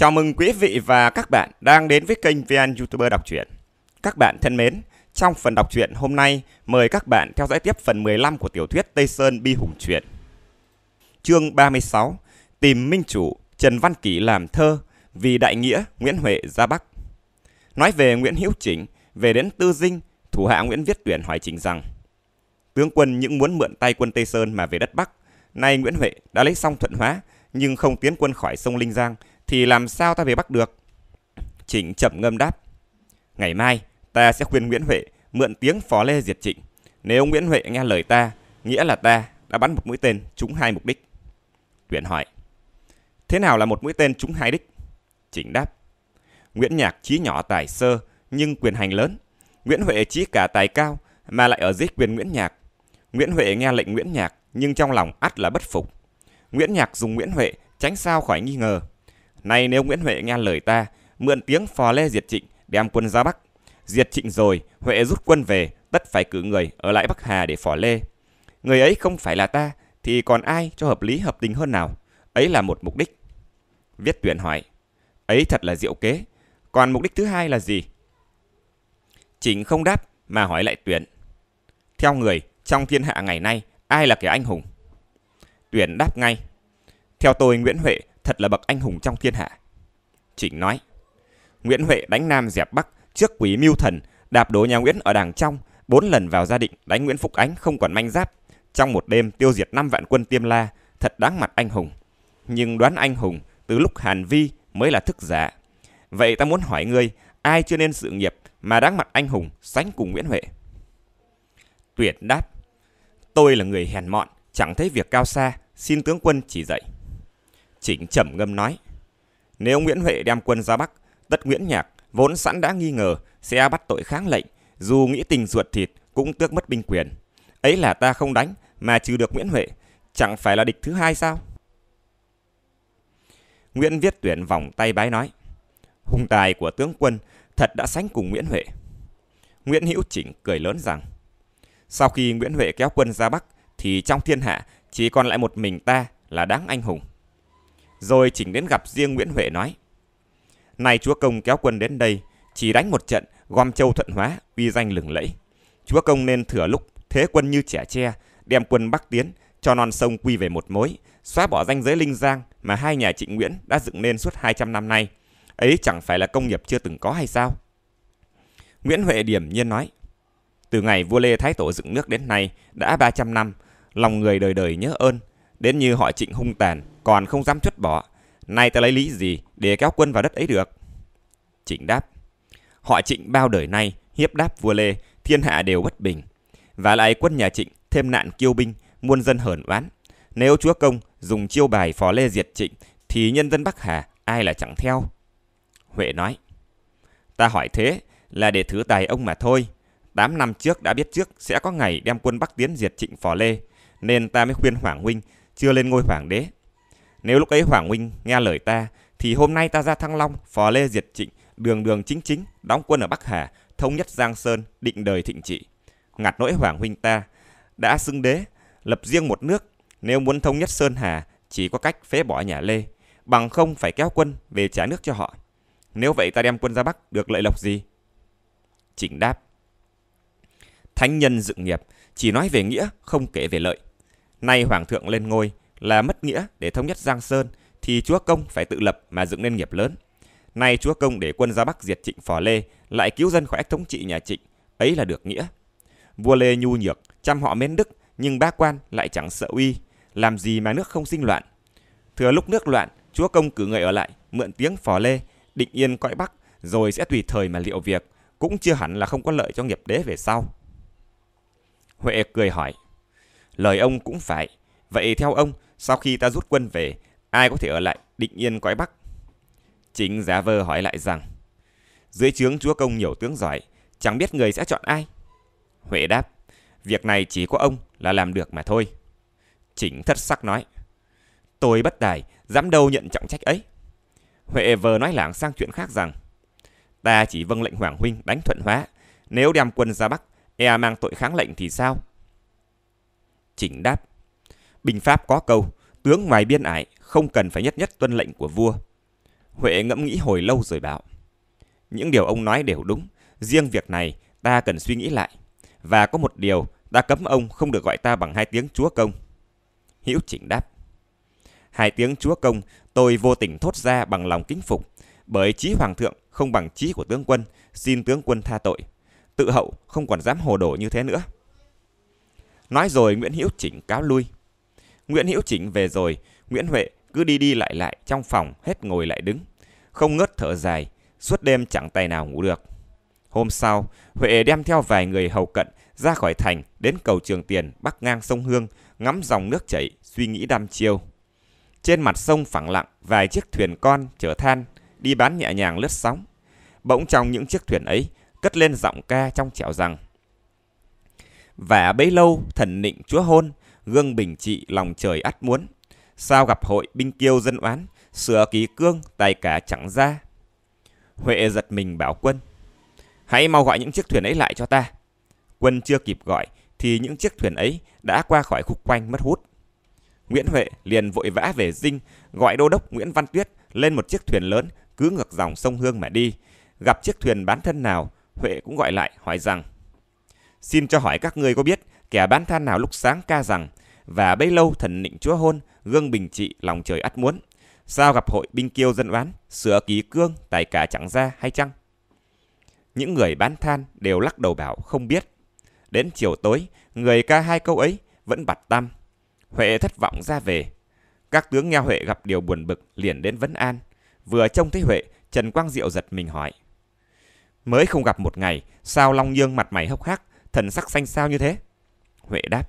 Chào mừng quý vị và các bạn đang đến với kênh VN YouTuber đọc truyện. Các bạn thân mến, trong phần đọc truyện hôm nay, mời các bạn theo dõi tiếp phần 15 của tiểu thuyết Tây Sơn Bi Hùng truyện. Chương 36: Tìm minh chủ, Trần Văn Kỷ làm thơ vì đại nghĩa Nguyễn Huệ ra Bắc. Nói về Nguyễn Hữu Chỉnh, về đến Tư Dinh, thủ hạ Nguyễn Viết Tuyển hỏi Chỉnh rằng: Tướng quân những muốn mượn tay quân Tây Sơn mà về đất Bắc, nay Nguyễn Huệ đã lấy xong Thuận Hóa nhưng không tiến quân khỏi sông Linh Giang thì làm sao ta về Bắc được? Trịnh chậm ngâm đáp. Ngày mai, ta sẽ khuyên Nguyễn Huệ mượn tiếng phó lê diệt trịnh. Nếu Nguyễn Huệ nghe lời ta, nghĩa là ta đã bắn một mũi tên trúng hai mục đích. Tuyển hỏi. Thế nào là một mũi tên trúng hai đích? Trịnh đáp. Nguyễn Nhạc trí nhỏ tài sơ, nhưng quyền hành lớn. Nguyễn Huệ trí cả tài cao, mà lại ở dưới quyền Nguyễn Nhạc. Nguyễn Huệ nghe lệnh Nguyễn Nhạc, nhưng trong lòng ắt là bất phục. Nguyễn Nhạc dùng Nguyễn Huệ tránh sao khỏi nghi ngờ. Nay nếu Nguyễn Huệ nghe lời ta, mượn tiếng phò lê diệt trịnh, đem quân ra Bắc. Diệt trịnh rồi, Huệ rút quân về, tất phải cử người ở lại Bắc Hà để phò lê. Người ấy không phải là ta, thì còn ai cho hợp lý hợp tình hơn nào? Ấy là một mục đích. Viết tuyển hỏi, ấy thật là diệu kế. Còn mục đích thứ hai là gì? Trịnh không đáp mà hỏi lại tuyển. Theo người, trong thiên hạ ngày nay, ai là kẻ anh hùng? Tuyển đáp ngay. Theo tôi Nguyễn Huệ thật là bậc anh hùng trong thiên hạ. Trịnh nói, Nguyễn Huệ đánh Nam dẹp Bắc trước quỷ mưu thần, đạp đổ nhà Nguyễn ở đàng trong, bốn lần vào gia định đánh Nguyễn Phúc Ánh không còn manh giáp. Trong một đêm tiêu diệt năm vạn quân Tiêm La, thật đáng mặt anh hùng. Nhưng đoán anh hùng từ lúc Hàn Vi mới là thức giả. Vậy ta muốn hỏi ngươi, ai chưa nên sự nghiệp mà đáng mặt anh hùng sánh cùng Nguyễn Huệ? Tuyệt đáp, tôi là người hèn mọn, chẳng thấy việc cao xa, xin tướng quân chỉ dạy. Chỉnh trầm ngâm nói. Nếu Nguyễn Huệ đem quân ra Bắc, tất Nguyễn Nhạc vốn sẵn đã nghi ngờ sẽ bắt tội kháng lệnh, dù nghĩ tình ruột thịt cũng tước mất binh quyền. Ấy là ta không đánh mà trừ được Nguyễn Huệ, chẳng phải là địch thứ hai sao? Nguyễn Viết Tuyển vòng tay bái nói. Hùng tài của tướng quân thật đã sánh cùng Nguyễn Huệ. Nguyễn Hữu Chỉnh cười lớn rằng, sau khi Nguyễn Huệ kéo quân ra Bắc, thì trong thiên hạ chỉ còn lại một mình ta là đáng anh hùng rồi chỉnh đến gặp riêng Nguyễn Huệ nói. này chúa công kéo quân đến đây, chỉ đánh một trận, gom châu thuận hóa, uy danh lừng lẫy. Chúa công nên thừa lúc thế quân như trẻ tre, đem quân bắc tiến, cho non sông quy về một mối, xóa bỏ danh giới linh giang mà hai nhà Trịnh Nguyễn đã dựng nên suốt 200 năm nay. Ấy chẳng phải là công nghiệp chưa từng có hay sao? Nguyễn Huệ điểm nhiên nói, từ ngày vua Lê Thái Tổ dựng nước đến nay đã 300 năm, lòng người đời đời nhớ ơn, đến như họ Trịnh hung tàn, còn không dám chốt bỏ. Nay ta lấy lý gì để kéo quân vào đất ấy được? Trịnh đáp. Họ trịnh bao đời nay, hiếp đáp vua Lê, thiên hạ đều bất bình. Và lại quân nhà trịnh thêm nạn kiêu binh, muôn dân hờn oán. Nếu chúa công dùng chiêu bài phó Lê diệt trịnh, thì nhân dân Bắc Hà ai là chẳng theo? Huệ nói. Ta hỏi thế là để thứ tài ông mà thôi. Tám năm trước đã biết trước sẽ có ngày đem quân Bắc tiến diệt trịnh phò Lê, nên ta mới khuyên Hoàng Huynh chưa lên ngôi Hoàng đế nếu lúc ấy Hoàng huynh nghe lời ta, thì hôm nay ta ra Thăng Long, phò Lê diệt Trịnh, đường đường chính chính, đóng quân ở Bắc Hà, thống nhất Giang Sơn, định đời thịnh trị. Ngặt nỗi Hoàng huynh ta đã xưng đế, lập riêng một nước, nếu muốn thống nhất Sơn Hà, chỉ có cách phế bỏ nhà Lê, bằng không phải kéo quân về trả nước cho họ. Nếu vậy ta đem quân ra Bắc được lợi lộc gì? Chỉnh đáp. Thánh nhân dựng nghiệp, chỉ nói về nghĩa, không kể về lợi. Nay Hoàng thượng lên ngôi, là mất nghĩa để thống nhất Giang Sơn thì chúa công phải tự lập mà dựng nên nghiệp lớn. Nay chúa công để quân ra Bắc diệt Trịnh Phò Lê, lại cứu dân khỏi ách thống trị nhà Trịnh, ấy là được nghĩa. Vua Lê nhu nhược, chăm họ mến đức, nhưng bá quan lại chẳng sợ uy, làm gì mà nước không sinh loạn. Thừa lúc nước loạn, chúa công cử người ở lại, mượn tiếng Phò Lê, định yên cõi Bắc, rồi sẽ tùy thời mà liệu việc, cũng chưa hẳn là không có lợi cho nghiệp đế về sau. Huệ cười hỏi, lời ông cũng phải, vậy theo ông, sau khi ta rút quân về, ai có thể ở lại định yên quái Bắc? Chính giá vơ hỏi lại rằng, dưới trướng chúa công nhiều tướng giỏi, chẳng biết người sẽ chọn ai? Huệ đáp, việc này chỉ có ông là làm được mà thôi. Chính thất sắc nói, tôi bất tài, dám đâu nhận trọng trách ấy. Huệ vờ nói lảng sang chuyện khác rằng, ta chỉ vâng lệnh Hoàng Huynh đánh thuận hóa, nếu đem quân ra Bắc, e mang tội kháng lệnh thì sao? Chỉnh đáp, Bình Pháp có câu, tướng ngoài biên ải không cần phải nhất nhất tuân lệnh của vua. Huệ ngẫm nghĩ hồi lâu rồi bảo, những điều ông nói đều đúng, riêng việc này ta cần suy nghĩ lại. Và có một điều, ta cấm ông không được gọi ta bằng hai tiếng chúa công. Hữu chỉnh đáp, hai tiếng chúa công tôi vô tình thốt ra bằng lòng kính phục, bởi trí hoàng thượng không bằng trí của tướng quân, xin tướng quân tha tội. Tự hậu không còn dám hồ đồ như thế nữa. Nói rồi Nguyễn Hiễu Chỉnh cáo lui. Nguyễn Hiễu Chỉnh về rồi, Nguyễn Huệ cứ đi đi lại lại trong phòng hết ngồi lại đứng, không ngớt thở dài, suốt đêm chẳng tay nào ngủ được. Hôm sau, Huệ đem theo vài người hầu cận ra khỏi thành đến cầu Trường Tiền bắc ngang sông Hương, ngắm dòng nước chảy, suy nghĩ đăm chiêu. Trên mặt sông phẳng lặng, vài chiếc thuyền con chở than đi bán nhẹ nhàng lướt sóng. Bỗng trong những chiếc thuyền ấy cất lên giọng ca trong trẻo rằng: "Vả bấy lâu thần nịnh chúa hôn, gương bình trị lòng trời ắt muốn. Sao gặp hội binh kiêu dân oán, sửa ký cương tài cả chẳng ra. Huệ giật mình bảo quân, hãy mau gọi những chiếc thuyền ấy lại cho ta. Quân chưa kịp gọi thì những chiếc thuyền ấy đã qua khỏi khúc quanh mất hút. Nguyễn Huệ liền vội vã về dinh, gọi đô đốc Nguyễn Văn Tuyết lên một chiếc thuyền lớn cứ ngược dòng sông Hương mà đi. Gặp chiếc thuyền bán thân nào, Huệ cũng gọi lại hỏi rằng Xin cho hỏi các ngươi có biết Kẻ bán than nào lúc sáng ca rằng, và bấy lâu thần định chúa hôn, gương bình trị lòng trời ắt muốn. Sao gặp hội binh kiêu dân oán, sửa ký cương, tài cả chẳng ra hay chăng? Những người bán than đều lắc đầu bảo không biết. Đến chiều tối, người ca hai câu ấy vẫn bặt tăm. Huệ thất vọng ra về. Các tướng nghe Huệ gặp điều buồn bực liền đến vấn an. Vừa trông thấy Huệ, Trần Quang Diệu giật mình hỏi. Mới không gặp một ngày, sao Long Dương mặt mày hốc hác, thần sắc xanh xao như thế? Huệ đáp.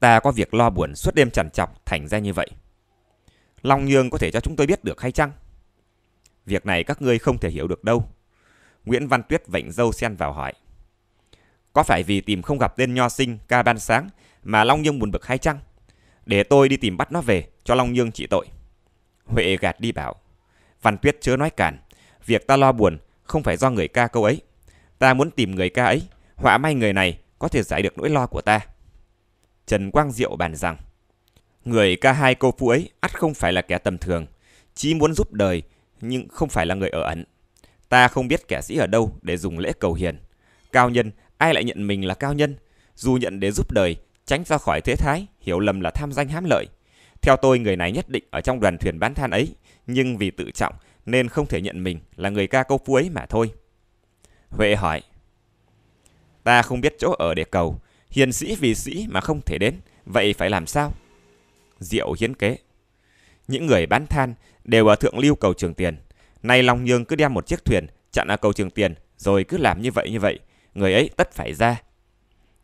Ta có việc lo buồn suốt đêm chằn chọc thành ra như vậy. Long Nhương có thể cho chúng tôi biết được hay chăng? Việc này các ngươi không thể hiểu được đâu. Nguyễn Văn Tuyết vệnh dâu xen vào hỏi. Có phải vì tìm không gặp tên nho sinh ca ban sáng mà Long Nhương buồn bực hay chăng? Để tôi đi tìm bắt nó về cho Long Nhương trị tội. Huệ gạt đi bảo. Văn Tuyết chớ nói cản. Việc ta lo buồn không phải do người ca câu ấy. Ta muốn tìm người ca ấy. Họa may người này có thể giải được nỗi lo của ta. Trần Quang Diệu bàn rằng, người ca hai cô phu ấy ắt không phải là kẻ tầm thường, chỉ muốn giúp đời nhưng không phải là người ở ẩn. Ta không biết kẻ sĩ ở đâu để dùng lễ cầu hiền. Cao nhân, ai lại nhận mình là cao nhân? Dù nhận để giúp đời, tránh ra khỏi thế thái, hiểu lầm là tham danh hám lợi. Theo tôi người này nhất định ở trong đoàn thuyền bán than ấy, nhưng vì tự trọng nên không thể nhận mình là người ca câu phu ấy mà thôi. Huệ hỏi, Ta không biết chỗ ở để cầu, hiền sĩ vì sĩ mà không thể đến, vậy phải làm sao? Diệu hiến kế. Những người bán than đều ở thượng lưu cầu trường tiền. Nay Long Nhương cứ đem một chiếc thuyền chặn ở cầu trường tiền, rồi cứ làm như vậy như vậy, người ấy tất phải ra.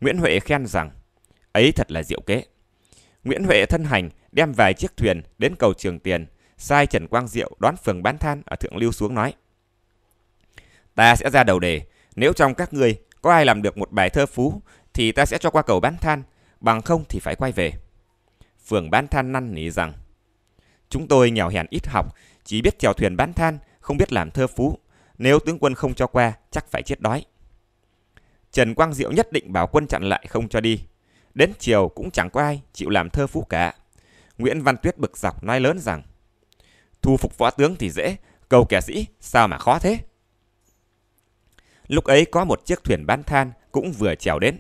Nguyễn Huệ khen rằng, ấy thật là diệu kế. Nguyễn Huệ thân hành đem vài chiếc thuyền đến cầu trường tiền, sai Trần Quang Diệu đón phường bán than ở thượng lưu xuống nói. Ta sẽ ra đầu đề, nếu trong các ngươi có ai làm được một bài thơ phú thì ta sẽ cho qua cầu bán than, bằng không thì phải quay về. Phường bán than năn nỉ rằng, chúng tôi nghèo hèn ít học, chỉ biết chèo thuyền bán than, không biết làm thơ phú. Nếu tướng quân không cho qua, chắc phải chết đói. Trần Quang Diệu nhất định bảo quân chặn lại không cho đi. Đến chiều cũng chẳng có ai chịu làm thơ phú cả. Nguyễn Văn Tuyết bực dọc nói lớn rằng, thu phục võ tướng thì dễ, cầu kẻ sĩ sao mà khó thế? Lúc ấy có một chiếc thuyền bán than cũng vừa trèo đến.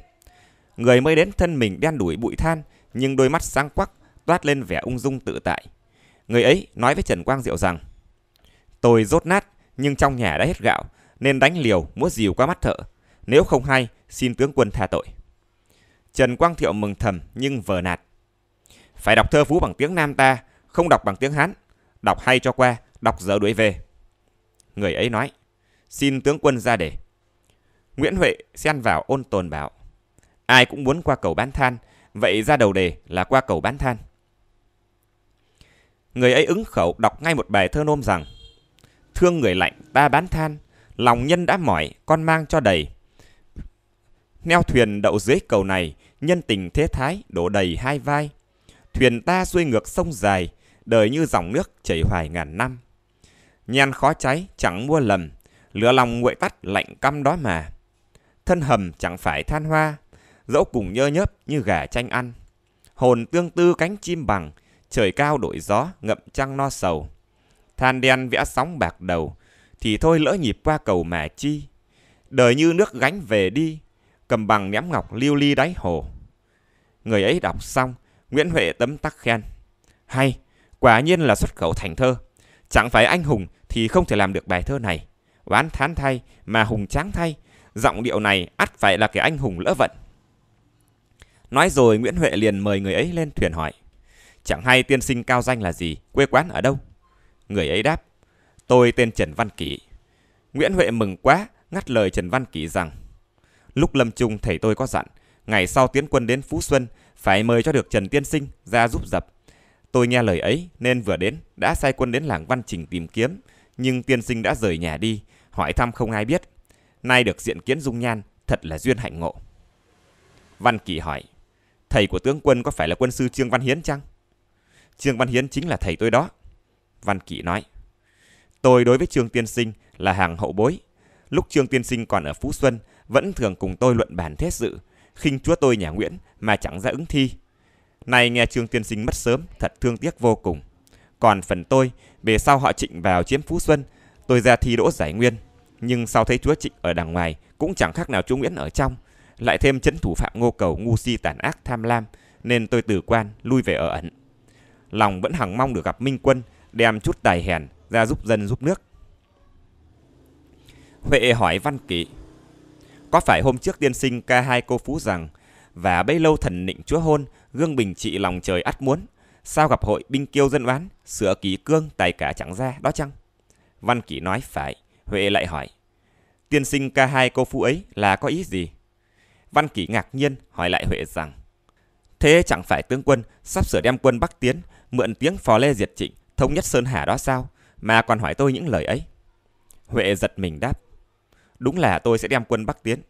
Người mới đến thân mình đen đuổi bụi than, nhưng đôi mắt sáng quắc, toát lên vẻ ung dung tự tại. Người ấy nói với Trần Quang Diệu rằng, Tôi rốt nát, nhưng trong nhà đã hết gạo, nên đánh liều, múa dìu qua mắt thợ. Nếu không hay, xin tướng quân tha tội. Trần Quang Thiệu mừng thầm nhưng vờ nạt. Phải đọc thơ phú bằng tiếng Nam ta, không đọc bằng tiếng Hán. Đọc hay cho qua, đọc dở đuổi về. Người ấy nói, xin tướng quân ra để. Nguyễn Huệ xen vào ôn tồn bảo. Ai cũng muốn qua cầu bán than, vậy ra đầu đề là qua cầu bán than. Người ấy ứng khẩu đọc ngay một bài thơ nôm rằng Thương người lạnh ta bán than, lòng nhân đã mỏi con mang cho đầy. Neo thuyền đậu dưới cầu này, nhân tình thế thái đổ đầy hai vai. Thuyền ta xuôi ngược sông dài, đời như dòng nước chảy hoài ngàn năm. Nhan khó cháy chẳng mua lầm, lửa lòng nguội tắt lạnh căm đó mà thân hầm chẳng phải than hoa, dẫu cùng nhơ nhớp như gà tranh ăn. Hồn tương tư cánh chim bằng, trời cao đổi gió ngậm trăng no sầu. Than đen vẽ sóng bạc đầu, thì thôi lỡ nhịp qua cầu mà chi. Đời như nước gánh về đi, cầm bằng ném ngọc lưu ly đáy hồ. Người ấy đọc xong, Nguyễn Huệ tấm tắc khen. Hay, quả nhiên là xuất khẩu thành thơ. Chẳng phải anh hùng thì không thể làm được bài thơ này. Oán thán thay mà hùng tráng thay giọng điệu này ắt phải là kẻ anh hùng lỡ vận. Nói rồi Nguyễn Huệ liền mời người ấy lên thuyền hỏi. Chẳng hay tiên sinh cao danh là gì, quê quán ở đâu? Người ấy đáp, tôi tên Trần Văn Kỷ. Nguyễn Huệ mừng quá, ngắt lời Trần Văn Kỷ rằng, lúc lâm chung thầy tôi có dặn, ngày sau tiến quân đến Phú Xuân, phải mời cho được Trần Tiên Sinh ra giúp dập. Tôi nghe lời ấy nên vừa đến đã sai quân đến làng Văn Trình tìm kiếm, nhưng tiên sinh đã rời nhà đi, hỏi thăm không ai biết nay được diện kiến dung nhan, thật là duyên hạnh ngộ. Văn Kỳ hỏi, thầy của tướng quân có phải là quân sư Trương Văn Hiến chăng? Trương Văn Hiến chính là thầy tôi đó. Văn Kỳ nói, tôi đối với Trương Tiên Sinh là hàng hậu bối. Lúc Trương Tiên Sinh còn ở Phú Xuân, vẫn thường cùng tôi luận bàn thế sự, khinh chúa tôi nhà Nguyễn mà chẳng ra ứng thi. Nay nghe Trương Tiên Sinh mất sớm, thật thương tiếc vô cùng. Còn phần tôi, về sau họ trịnh vào chiếm Phú Xuân, tôi ra thi đỗ giải nguyên, nhưng sau thấy chúa trịnh ở đằng ngoài cũng chẳng khác nào chúa Nguyễn ở trong, lại thêm chấn thủ phạm Ngô Cầu ngu si tàn ác tham lam, nên tôi từ quan lui về ở ẩn. Lòng vẫn hằng mong được gặp Minh Quân, đem chút tài hèn ra giúp dân giúp nước. Huệ hỏi Văn Kỵ, có phải hôm trước tiên sinh ca hai cô phú rằng, và bấy lâu thần nịnh chúa hôn, gương bình trị lòng trời ắt muốn, sao gặp hội binh kiêu dân oán, sửa kỳ cương tài cả chẳng ra đó chăng? Văn Kỵ nói phải. Huệ lại hỏi, tiên sinh ca hai cô phu ấy là có ý gì? Văn Kỷ ngạc nhiên hỏi lại Huệ rằng, thế chẳng phải tướng quân sắp sửa đem quân Bắc tiến, mượn tiếng phò lê diệt trịnh, thống nhất Sơn Hà đó sao, mà còn hỏi tôi những lời ấy? Huệ giật mình đáp, đúng là tôi sẽ đem quân Bắc tiến,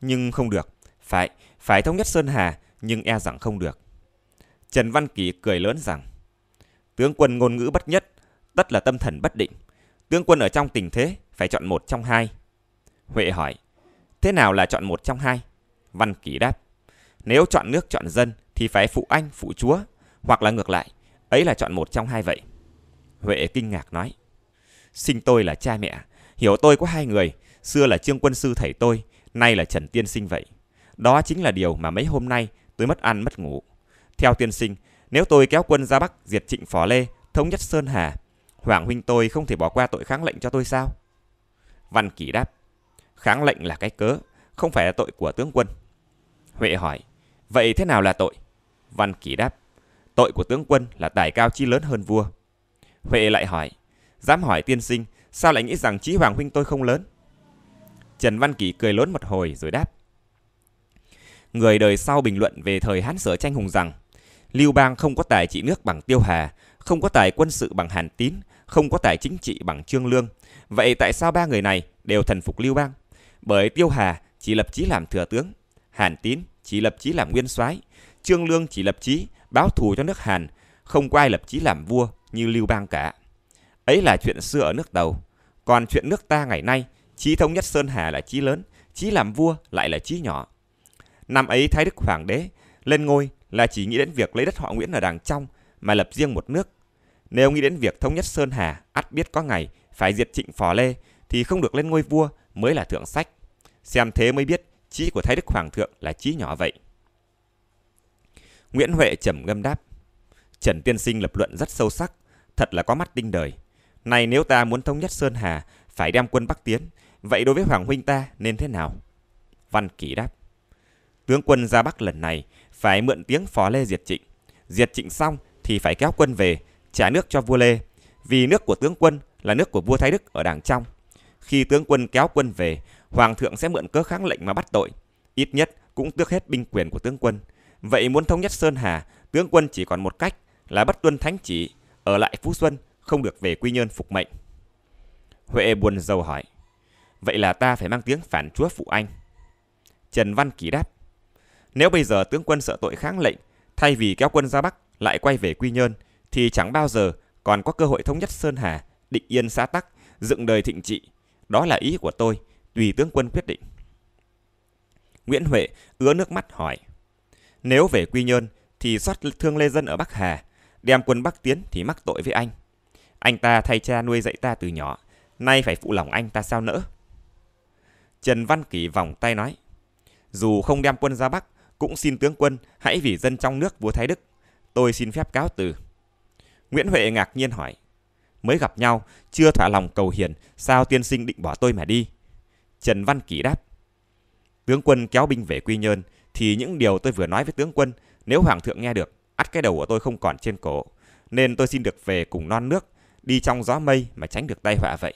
nhưng không được, phải, phải thống nhất Sơn Hà, nhưng e rằng không được. Trần Văn kỷ cười lớn rằng, tướng quân ngôn ngữ bất nhất, tất là tâm thần bất định. Tướng quân ở trong tình thế, phải chọn một trong hai. Huệ hỏi, thế nào là chọn một trong hai? Văn Kỳ đáp, nếu chọn nước chọn dân thì phải phụ anh, phụ chúa, hoặc là ngược lại, ấy là chọn một trong hai vậy. Huệ kinh ngạc nói, sinh tôi là cha mẹ, hiểu tôi có hai người, xưa là Trương Quân Sư thầy tôi, nay là Trần Tiên Sinh vậy. Đó chính là điều mà mấy hôm nay tôi mất ăn mất ngủ. Theo tiên sinh, nếu tôi kéo quân ra Bắc diệt trịnh Phó Lê, thống nhất Sơn Hà, Hoàng huynh tôi không thể bỏ qua tội kháng lệnh cho tôi sao? Văn Kỳ đáp, kháng lệnh là cái cớ, không phải là tội của tướng quân. Huệ hỏi, vậy thế nào là tội? Văn Kỳ đáp, tội của tướng quân là tài cao chi lớn hơn vua. Huệ lại hỏi, dám hỏi tiên sinh, sao lại nghĩ rằng trí hoàng huynh tôi không lớn? Trần Văn Kỳ cười lớn một hồi rồi đáp. Người đời sau bình luận về thời Hán Sở tranh hùng rằng, Lưu Bang không có tài trị nước bằng Tiêu Hà, không có tài quân sự bằng Hàn Tín, không có tài chính trị bằng Trương Lương. Vậy tại sao ba người này đều thần phục Lưu Bang? Bởi Tiêu Hà chỉ lập chí làm thừa tướng, Hàn Tín chỉ lập chí làm nguyên soái, Trương Lương chỉ lập chí báo thù cho nước Hàn, không có ai lập chí làm vua như Lưu Bang cả. Ấy là chuyện xưa ở nước Tàu, còn chuyện nước ta ngày nay, chí thống nhất Sơn Hà là chí lớn, chí làm vua lại là chí nhỏ. Năm ấy Thái Đức Hoàng đế lên ngôi là chỉ nghĩ đến việc lấy đất họ Nguyễn ở đàng trong mà lập riêng một nước nếu nghĩ đến việc thống nhất Sơn Hà, ắt biết có ngày phải diệt trịnh phò lê thì không được lên ngôi vua mới là thượng sách. Xem thế mới biết trí của Thái Đức Hoàng thượng là trí nhỏ vậy. Nguyễn Huệ trầm ngâm đáp. Trần Tiên Sinh lập luận rất sâu sắc, thật là có mắt tinh đời. Này nếu ta muốn thống nhất Sơn Hà, phải đem quân Bắc tiến, vậy đối với Hoàng Huynh ta nên thế nào? Văn kỷ đáp. Tướng quân ra Bắc lần này phải mượn tiếng phó lê diệt trịnh. Diệt trịnh xong thì phải kéo quân về, trả nước cho vua Lê, vì nước của tướng quân là nước của vua Thái Đức ở đảng trong. Khi tướng quân kéo quân về, hoàng thượng sẽ mượn cớ kháng lệnh mà bắt tội, ít nhất cũng tước hết binh quyền của tướng quân. Vậy muốn thống nhất Sơn Hà, tướng quân chỉ còn một cách là bất tuân thánh chỉ, ở lại Phú Xuân, không được về Quy Nhơn phục mệnh. Huệ buồn rầu hỏi, vậy là ta phải mang tiếng phản chúa phụ anh. Trần Văn Kỳ đáp, nếu bây giờ tướng quân sợ tội kháng lệnh, thay vì kéo quân ra Bắc lại quay về Quy Nhơn, thì chẳng bao giờ còn có cơ hội thống nhất Sơn Hà, định yên xã tắc, dựng đời thịnh trị. Đó là ý của tôi, tùy tướng quân quyết định. Nguyễn Huệ ứa nước mắt hỏi. Nếu về Quy Nhơn thì soát thương Lê Dân ở Bắc Hà, đem quân Bắc tiến thì mắc tội với anh. Anh ta thay cha nuôi dạy ta từ nhỏ, nay phải phụ lòng anh ta sao nỡ. Trần Văn Kỳ vòng tay nói, dù không đem quân ra Bắc, cũng xin tướng quân hãy vì dân trong nước vua Thái Đức. Tôi xin phép cáo từ. Nguyễn Huệ ngạc nhiên hỏi. Mới gặp nhau, chưa thỏa lòng cầu hiền, sao tiên sinh định bỏ tôi mà đi? Trần Văn Kỳ đáp. Tướng quân kéo binh về Quy Nhơn, thì những điều tôi vừa nói với tướng quân, nếu hoàng thượng nghe được, ắt cái đầu của tôi không còn trên cổ. Nên tôi xin được về cùng non nước, đi trong gió mây mà tránh được tai họa vậy.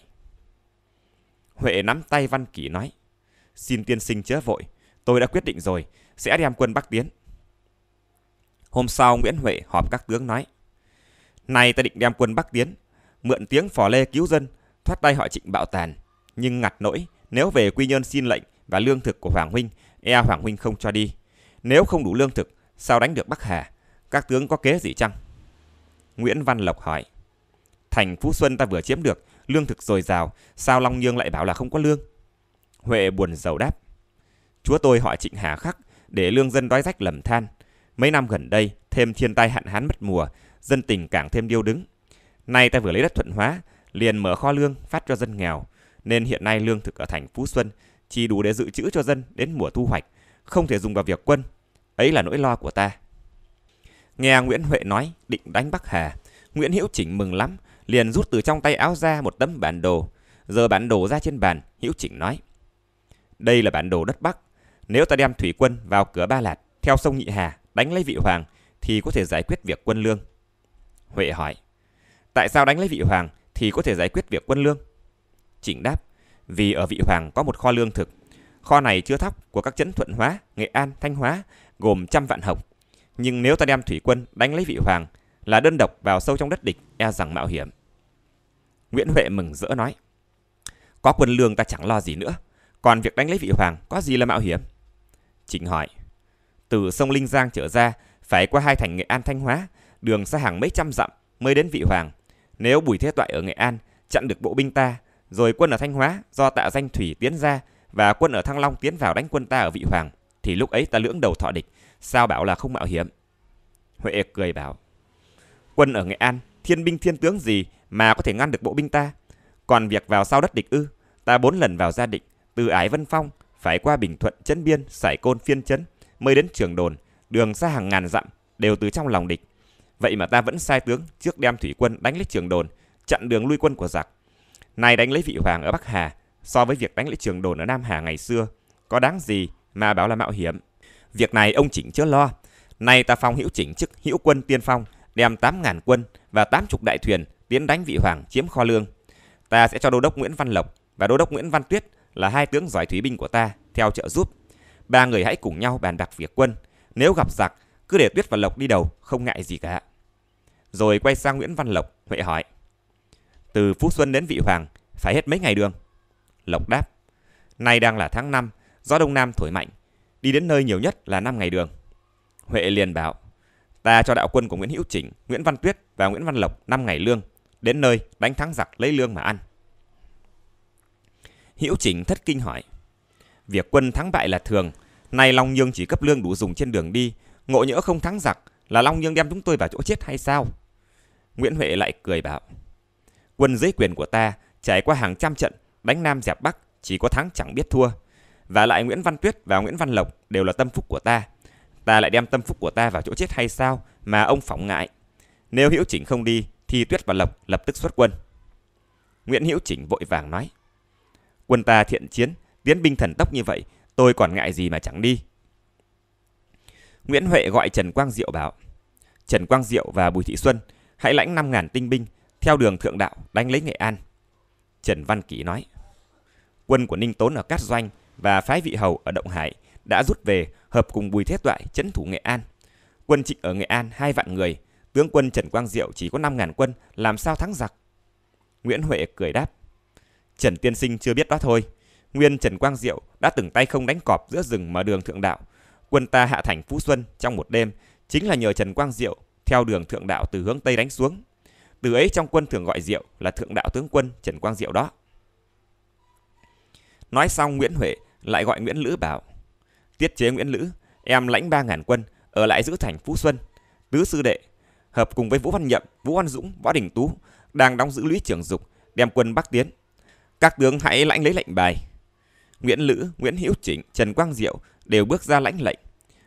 Huệ nắm tay Văn Kỳ nói. Xin tiên sinh chớ vội, tôi đã quyết định rồi, sẽ đem quân Bắc tiến. Hôm sau Nguyễn Huệ họp các tướng nói. Nay ta định đem quân Bắc tiến, mượn tiếng phò lê cứu dân, thoát tay họ trịnh bạo tàn. Nhưng ngặt nỗi, nếu về quy nhơn xin lệnh và lương thực của Hoàng Huynh, e Hoàng Huynh không cho đi. Nếu không đủ lương thực, sao đánh được Bắc Hà? Các tướng có kế gì chăng? Nguyễn Văn Lộc hỏi. Thành Phú Xuân ta vừa chiếm được, lương thực dồi dào, sao Long Nhương lại bảo là không có lương? Huệ buồn rầu đáp. Chúa tôi họ trịnh hà khắc, để lương dân đói rách lầm than. Mấy năm gần đây, thêm thiên tai hạn hán mất mùa, dân tình càng thêm điêu đứng. Nay ta vừa lấy đất thuận hóa, liền mở kho lương phát cho dân nghèo, nên hiện nay lương thực ở thành Phú Xuân chỉ đủ để dự trữ cho dân đến mùa thu hoạch, không thể dùng vào việc quân. Ấy là nỗi lo của ta. Nghe Nguyễn Huệ nói định đánh Bắc Hà, Nguyễn Hiễu Chỉnh mừng lắm, liền rút từ trong tay áo ra một tấm bản đồ. Giờ bản đồ ra trên bàn, Hiễu Chỉnh nói: "Đây là bản đồ đất Bắc, nếu ta đem thủy quân vào cửa Ba Lạt, theo sông Nhị Hà, đánh lấy vị hoàng thì có thể giải quyết việc quân lương." Huệ hỏi, tại sao đánh lấy vị hoàng thì có thể giải quyết việc quân lương? Trịnh đáp, vì ở vị hoàng có một kho lương thực. Kho này chứa thóc của các chấn Thuận Hóa, Nghệ An, Thanh Hóa, gồm trăm vạn hộc. Nhưng nếu ta đem thủy quân đánh lấy vị hoàng là đơn độc vào sâu trong đất địch e rằng mạo hiểm. Nguyễn Huệ mừng rỡ nói, có quân lương ta chẳng lo gì nữa, còn việc đánh lấy vị hoàng có gì là mạo hiểm? Trịnh hỏi, từ sông Linh Giang trở ra phải qua hai thành Nghệ An Thanh Hóa đường xa hàng mấy trăm dặm mới đến vị hoàng. Nếu Bùi Thế Toại ở Nghệ An chặn được bộ binh ta, rồi quân ở Thanh Hóa do tạ danh thủy tiến ra và quân ở Thăng Long tiến vào đánh quân ta ở vị hoàng, thì lúc ấy ta lưỡng đầu thọ địch, sao bảo là không mạo hiểm. Huệ cười bảo, quân ở Nghệ An, thiên binh thiên tướng gì mà có thể ngăn được bộ binh ta? Còn việc vào sau đất địch ư, ta bốn lần vào gia định, từ Ái Vân Phong, phải qua Bình Thuận, Trấn Biên, Sải Côn, Phiên Trấn, mới đến Trường Đồn, đường xa hàng ngàn dặm, đều từ trong lòng địch. Vậy mà ta vẫn sai tướng trước đem thủy quân đánh lấy trường đồn, chặn đường lui quân của giặc. Nay đánh lấy vị hoàng ở Bắc Hà, so với việc đánh lấy trường đồn ở Nam Hà ngày xưa, có đáng gì mà bảo là mạo hiểm. Việc này ông chỉnh chưa lo. Nay ta phong hữu chỉnh chức hữu quân tiên phong, đem tám ngàn quân và tám chục đại thuyền tiến đánh vị hoàng chiếm kho lương. Ta sẽ cho đô đốc Nguyễn Văn Lộc và đô đốc Nguyễn Văn Tuyết là hai tướng giỏi thủy binh của ta theo trợ giúp. Ba người hãy cùng nhau bàn bạc việc quân. Nếu gặp giặc cứ để Tuyết và Lộc đi đầu, không ngại gì cả. Rồi quay sang Nguyễn Văn Lộc, Huệ hỏi. Từ Phú Xuân đến Vị Hoàng, phải hết mấy ngày đường? Lộc đáp. Nay đang là tháng 5, gió Đông Nam thổi mạnh, đi đến nơi nhiều nhất là 5 ngày đường. Huệ liền bảo, ta cho đạo quân của Nguyễn Hữu Chỉnh, Nguyễn Văn Tuyết và Nguyễn Văn Lộc 5 ngày lương, đến nơi đánh thắng giặc lấy lương mà ăn. Hữu Chỉnh thất kinh hỏi, việc quân thắng bại là thường, nay Long Dương chỉ cấp lương đủ dùng trên đường đi ngộ nhỡ không thắng giặc là Long Dương đem chúng tôi vào chỗ chết hay sao? Nguyễn Huệ lại cười bảo, quân dưới quyền của ta trải qua hàng trăm trận, đánh Nam dẹp Bắc, chỉ có thắng chẳng biết thua. Và lại Nguyễn Văn Tuyết và Nguyễn Văn Lộc đều là tâm phúc của ta. Ta lại đem tâm phúc của ta vào chỗ chết hay sao mà ông phỏng ngại. Nếu Hiễu Chỉnh không đi thì Tuyết và Lộc lập tức xuất quân. Nguyễn Hiễu Chỉnh vội vàng nói, quân ta thiện chiến, tiến binh thần tốc như vậy, tôi còn ngại gì mà chẳng đi. Nguyễn Huệ gọi Trần Quang Diệu bảo. Trần Quang Diệu và Bùi Thị Xuân hãy lãnh 5.000 tinh binh theo đường thượng đạo đánh lấy Nghệ An. Trần Văn Kỳ nói. Quân của Ninh Tốn ở Cát Doanh và phái vị hầu ở Động Hải đã rút về hợp cùng Bùi Thế Toại chấn thủ Nghệ An. Quân trịnh ở Nghệ An hai vạn người, tướng quân Trần Quang Diệu chỉ có 5.000 quân, làm sao thắng giặc? Nguyễn Huệ cười đáp. Trần Tiên Sinh chưa biết đó thôi. Nguyên Trần Quang Diệu đã từng tay không đánh cọp giữa rừng mở đường thượng đạo, quân ta hạ thành Phú Xuân trong một đêm chính là nhờ Trần Quang Diệu theo đường thượng đạo từ hướng Tây đánh xuống. Từ ấy trong quân thường gọi Diệu là thượng đạo tướng quân Trần Quang Diệu đó. Nói xong Nguyễn Huệ lại gọi Nguyễn Lữ bảo. Tiết chế Nguyễn Lữ, em lãnh 3.000 quân, ở lại giữ thành Phú Xuân. Tứ sư đệ, hợp cùng với Vũ Văn Nhậm, Vũ Văn Dũng, Võ Đình Tú, đang đóng giữ lũy trưởng dục, đem quân bắc tiến. Các tướng hãy lãnh lấy lệnh bài. Nguyễn Lữ, Nguyễn Hữu Chỉnh, Trần Quang Diệu đều bước ra lãnh lệnh.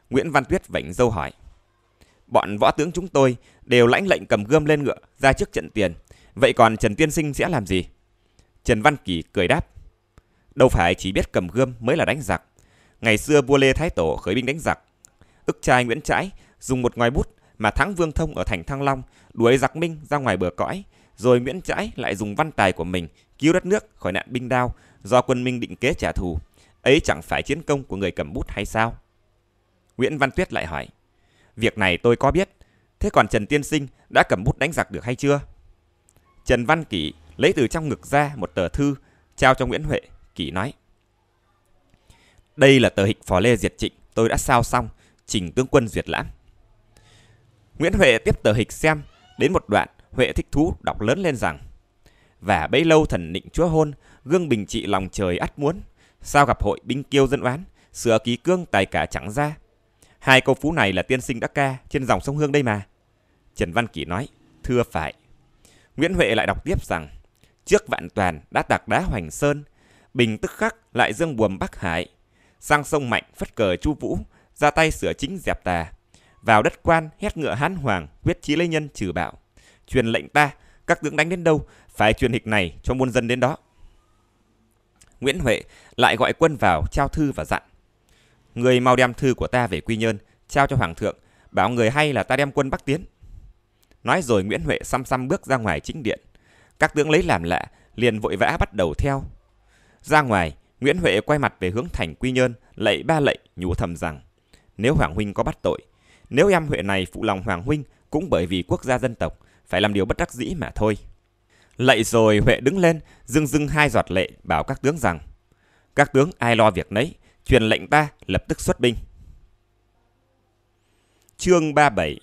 Nguyễn Văn Tuyết vảnh dâu hỏi. Bọn võ tướng chúng tôi đều lãnh lệnh cầm gươm lên ngựa ra trước trận tiền. Vậy còn Trần Tiên Sinh sẽ làm gì? Trần Văn Kỳ cười đáp. Đâu phải chỉ biết cầm gươm mới là đánh giặc. Ngày xưa vua Lê Thái Tổ khởi binh đánh giặc. Ức trai Nguyễn Trãi dùng một ngòi bút mà thắng Vương Thông ở thành Thăng Long đuổi giặc Minh ra ngoài bờ cõi. Rồi Nguyễn Trãi lại dùng văn tài của mình cứu đất nước khỏi nạn binh đao do quân Minh định kế trả thù ấy chẳng phải chiến công của người cầm bút hay sao? Nguyễn Văn Tuyết lại hỏi, việc này tôi có biết, thế còn Trần Tiên Sinh đã cầm bút đánh giặc được hay chưa? Trần Văn Kỷ lấy từ trong ngực ra một tờ thư trao cho Nguyễn Huệ, Kỷ nói. Đây là tờ hịch phó lê diệt trịnh tôi đã sao xong, trình tướng quân duyệt lãm. Nguyễn Huệ tiếp tờ hịch xem, đến một đoạn Huệ thích thú đọc lớn lên rằng Và bấy lâu thần nịnh chúa hôn, gương bình trị lòng trời ắt muốn sao gặp hội binh kiêu dân oán, sửa ký cương tài cả chẳng ra. Hai câu phú này là tiên sinh đắc ca trên dòng sông Hương đây mà. Trần Văn kỷ nói, thưa phải. Nguyễn Huệ lại đọc tiếp rằng, trước vạn toàn đã tạc đá hoành sơn, bình tức khắc lại dương buồm Bắc Hải. Sang sông mạnh phất cờ chu vũ, ra tay sửa chính dẹp tà. Vào đất quan hét ngựa hán hoàng, quyết chí lấy nhân trừ bạo. Truyền lệnh ta, các tướng đánh đến đâu, phải truyền hịch này cho muôn dân đến đó. Nguyễn Huệ lại gọi quân vào trao thư và dặn. Người mau đem thư của ta về Quy Nhơn, trao cho Hoàng thượng, bảo người hay là ta đem quân Bắc tiến. Nói rồi Nguyễn Huệ xăm xăm bước ra ngoài chính điện. Các tướng lấy làm lạ, liền vội vã bắt đầu theo. Ra ngoài, Nguyễn Huệ quay mặt về hướng thành Quy Nhơn, lạy ba lạy, nhủ thầm rằng, nếu Hoàng Huynh có bắt tội, nếu em Huệ này phụ lòng Hoàng Huynh cũng bởi vì quốc gia dân tộc, phải làm điều bất đắc dĩ mà thôi. Lạy rồi Huệ đứng lên, dưng dưng hai giọt lệ bảo các tướng rằng Các tướng ai lo việc nấy, truyền lệnh ta lập tức xuất binh. Chương 37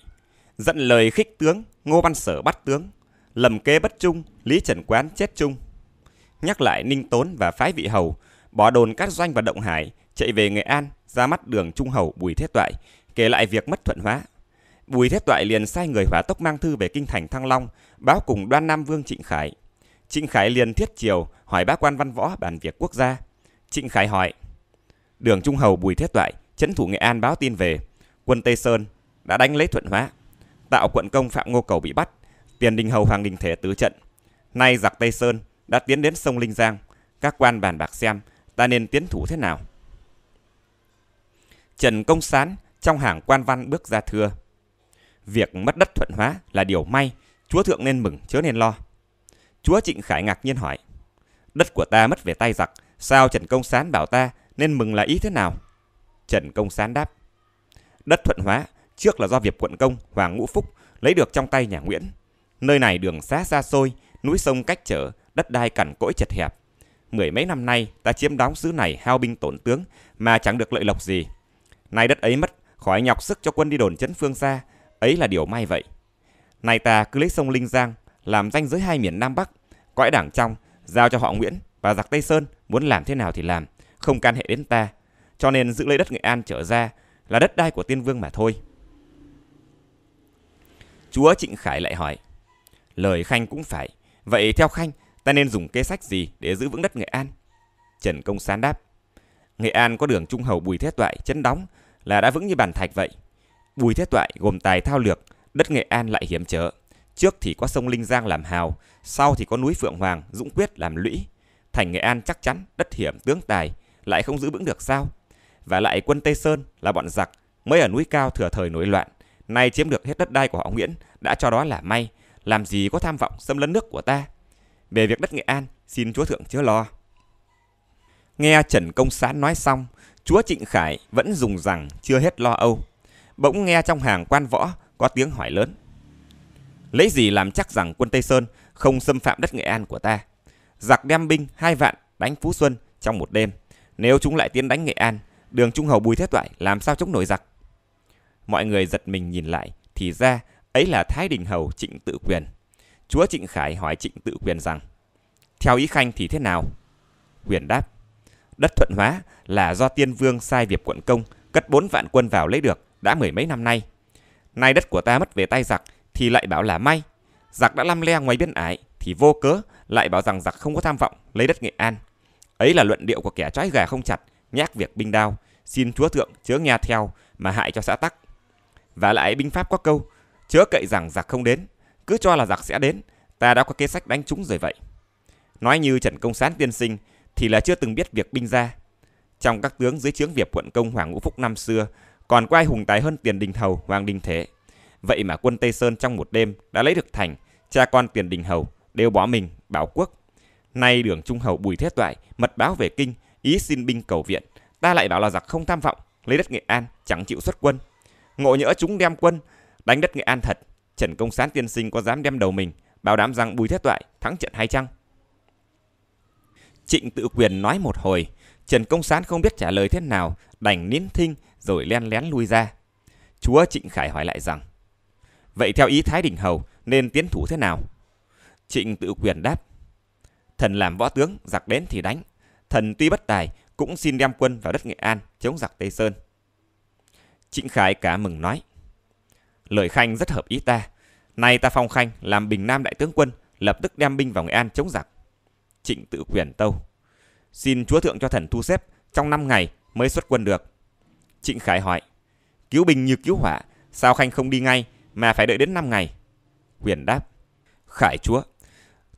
Dẫn lời khích tướng, Ngô Văn Sở bắt tướng, lầm kế bất trung, Lý Trần Quán chết trung Nhắc lại Ninh Tốn và phái vị hầu, bỏ đồn cát doanh và động hải, chạy về Nghệ An, ra mắt đường Trung Hầu Bùi Thế Toại, kể lại việc mất thuận hóa, Bùi Thế Toại liền sai người hỏa tốc mang thư về kinh thành Thăng Long, báo cùng Đoan Nam Vương Trịnh Khải. Trịnh Khải liền thiết triều hỏi bá quan văn võ bàn việc quốc gia. Trịnh Khải hỏi: Đường Trung Hầu Bùi Thế Toại chấn thủ Nghệ An báo tin về quân Tây Sơn đã đánh lấy Thuận Hóa, tạo quận công Phạm Ngô Cầu bị bắt, tiền đình hầu Hoàng Đình Thể tứ trận. Nay giặc Tây Sơn đã tiến đến sông Linh Giang, các quan bàn bạc xem ta nên tiến thủ thế nào. Trần Công Sán trong hàng quan văn bước ra thưa. Việc mất đất thuận hóa là điều may, chúa thượng nên mừng chứ nên lo. Chúa Trịnh Khải ngạc nhiên hỏi, đất của ta mất về tay giặc, sao Trần Công Sán bảo ta nên mừng là ý thế nào? Trần Công Sán đáp, đất thuận hóa trước là do việc quận công Hoàng Ngũ Phúc lấy được trong tay nhà Nguyễn. Nơi này đường xá xa xôi, núi sông cách trở, đất đai cằn cỗi chật hẹp. Mười mấy năm nay ta chiếm đóng xứ này hao binh tổn tướng mà chẳng được lợi lộc gì. Nay đất ấy mất, khỏi nhọc sức cho quân đi đồn chấn phương xa, Ấy là điều may vậy. Nay ta cứ lấy sông Linh Giang làm ranh giới hai miền Nam Bắc, cõi đảng trong, giao cho họ Nguyễn và giặc Tây Sơn muốn làm thế nào thì làm, không can hệ đến ta. Cho nên giữ lấy đất Nghệ An trở ra là đất đai của tiên vương mà thôi. Chúa Trịnh Khải lại hỏi, lời Khanh cũng phải, vậy theo Khanh ta nên dùng kế sách gì để giữ vững đất Nghệ An? Trần Công Sán đáp, Nghệ An có đường Trung Hầu Bùi Thế Toại chấn đóng là đã vững như bàn thạch vậy. Bùi thế toại gồm tài thao lược, đất Nghệ An lại hiểm trở. Trước thì có sông Linh Giang làm hào, sau thì có núi Phượng Hoàng, Dũng Quyết làm lũy. Thành Nghệ An chắc chắn đất hiểm tướng tài, lại không giữ vững được sao? Và lại quân Tây Sơn là bọn giặc, mới ở núi cao thừa thời nổi loạn, nay chiếm được hết đất đai của họ Nguyễn, đã cho đó là may, làm gì có tham vọng xâm lấn nước của ta. Về việc đất Nghệ An, xin chúa thượng chớ lo. Nghe Trần Công Sán nói xong, chúa Trịnh Khải vẫn dùng rằng chưa hết lo âu bỗng nghe trong hàng quan võ có tiếng hỏi lớn. Lấy gì làm chắc rằng quân Tây Sơn không xâm phạm đất Nghệ An của ta? Giặc đem binh hai vạn đánh Phú Xuân trong một đêm. Nếu chúng lại tiến đánh Nghệ An, đường Trung Hầu Bùi Thế Toại làm sao chống nổi giặc? Mọi người giật mình nhìn lại, thì ra ấy là Thái Đình Hầu Trịnh Tự Quyền. Chúa Trịnh Khải hỏi Trịnh Tự Quyền rằng, theo ý Khanh thì thế nào? Quyền đáp, đất Thuận Hóa là do Tiên Vương sai Diệp Quận Công cất bốn vạn quân vào lấy được đã mười mấy năm nay. Nay đất của ta mất về tay giặc thì lại bảo là may. Giặc đã lăm le ngoài biên ải thì vô cớ lại bảo rằng giặc không có tham vọng lấy đất Nghệ An. Ấy là luận điệu của kẻ trái gà không chặt, nhác việc binh đao, xin chúa thượng chớ nghe theo mà hại cho xã tắc. Và lại binh pháp có câu, chớ cậy rằng giặc không đến, cứ cho là giặc sẽ đến, ta đã có kế sách đánh chúng rồi vậy. Nói như Trần Công Sán tiên sinh thì là chưa từng biết việc binh ra. Trong các tướng dưới trướng Việt quận công Hoàng Ngũ Phúc năm xưa còn có ai hùng tài hơn tiền đình hầu hoàng đình thế vậy mà quân tây sơn trong một đêm đã lấy được thành cha con tiền đình hầu đều bỏ mình bảo quốc nay đường trung hầu bùi thế toại mật báo về kinh ý xin binh cầu viện ta lại bảo là giặc không tham vọng lấy đất nghệ an chẳng chịu xuất quân ngộ nhỡ chúng đem quân đánh đất nghệ an thật trần công sán tiên sinh có dám đem đầu mình bảo đảm rằng bùi thế toại thắng trận hay chăng trịnh tự quyền nói một hồi trần công sán không biết trả lời thế nào đành nín thinh rồi len lén lui ra. Chúa Trịnh Khải hỏi lại rằng, Vậy theo ý Thái Đình Hầu nên tiến thủ thế nào? Trịnh tự quyền đáp, Thần làm võ tướng, giặc đến thì đánh. Thần tuy bất tài, cũng xin đem quân vào đất Nghệ An chống giặc Tây Sơn. Trịnh Khải cả mừng nói, Lời Khanh rất hợp ý ta. Nay ta phong Khanh làm Bình Nam Đại tướng quân, lập tức đem binh vào Nghệ An chống giặc. Trịnh tự quyền tâu, Xin chúa thượng cho thần thu xếp, trong 5 ngày mới xuất quân được. Trịnh Khải hỏi, cứu binh như cứu hỏa, sao Khanh không đi ngay mà phải đợi đến 5 ngày? Huyền đáp, Khải chúa,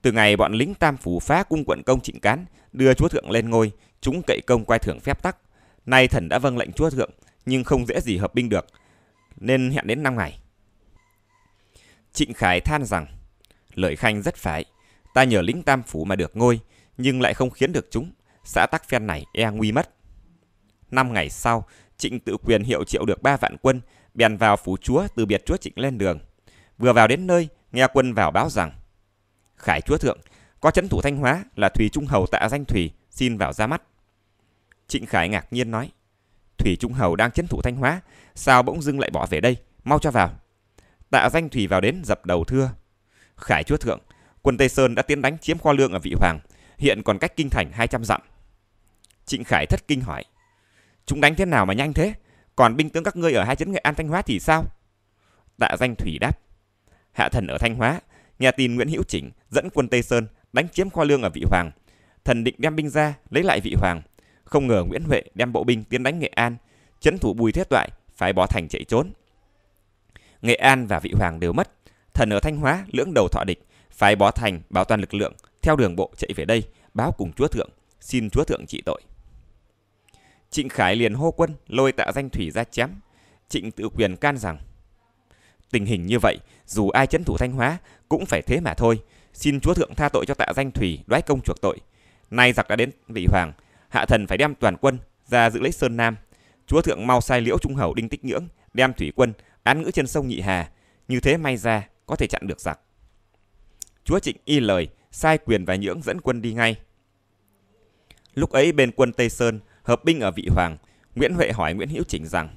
từ ngày bọn lính Tam Phủ phá cung quận công Trịnh Cán, đưa chúa thượng lên ngôi, chúng cậy công quay thưởng phép tắc. Nay thần đã vâng lệnh chúa thượng, nhưng không dễ gì hợp binh được, nên hẹn đến 5 ngày. Trịnh Khải than rằng, lời Khanh rất phải, ta nhờ lính Tam Phủ mà được ngôi, nhưng lại không khiến được chúng, xã tắc phen này e nguy mất. Năm ngày sau, Trịnh tự quyền hiệu triệu được ba vạn quân, bèn vào phủ chúa từ biệt chúa Trịnh lên đường. Vừa vào đến nơi, nghe quân vào báo rằng, Khải chúa thượng, có chấn thủ Thanh Hóa là Thủy Trung Hầu tạ danh Thủy, xin vào ra mắt. Trịnh Khải ngạc nhiên nói, Thủy Trung Hầu đang chấn thủ Thanh Hóa, sao bỗng dưng lại bỏ về đây, mau cho vào. Tạ danh Thủy vào đến dập đầu thưa, Khải chúa thượng, quân Tây Sơn đã tiến đánh chiếm kho lương ở vị hoàng, hiện còn cách kinh thành 200 dặm. Trịnh Khải thất kinh hỏi, Chúng đánh thế nào mà nhanh thế? Còn binh tướng các ngươi ở hai chấn Nghệ An Thanh Hóa thì sao? Tạ danh Thủy đáp. Hạ thần ở Thanh Hóa, nhà tin Nguyễn Hữu Chỉnh dẫn quân Tây Sơn đánh chiếm Khoa Lương ở Vị Hoàng. Thần định đem binh ra lấy lại Vị Hoàng. Không ngờ Nguyễn Huệ đem bộ binh tiến đánh Nghệ An, chấn thủ Bùi Thế Toại phải bỏ thành chạy trốn. Nghệ An và Vị Hoàng đều mất. Thần ở Thanh Hóa lưỡng đầu thọ địch, phải bỏ thành bảo toàn lực lượng, theo đường bộ chạy về đây báo cùng chúa thượng, xin chúa thượng trị tội. Trịnh Khải liền hô quân lôi tạ danh thủy ra chém. Trịnh tự quyền can rằng Tình hình như vậy, dù ai chấn thủ Thanh Hóa cũng phải thế mà thôi. Xin Chúa Thượng tha tội cho tạ danh thủy đoái công chuộc tội. Nay giặc đã đến vị hoàng, hạ thần phải đem toàn quân ra giữ lấy Sơn Nam. Chúa Thượng mau sai liễu trung hầu đinh tích nhưỡng, đem thủy quân, án ngữ trên sông Nhị Hà. Như thế may ra, có thể chặn được giặc. Chúa Trịnh y lời, sai quyền và nhưỡng dẫn quân đi ngay. Lúc ấy bên quân Tây Sơn hợp binh ở vị hoàng, Nguyễn Huệ hỏi Nguyễn Hữu Chỉnh rằng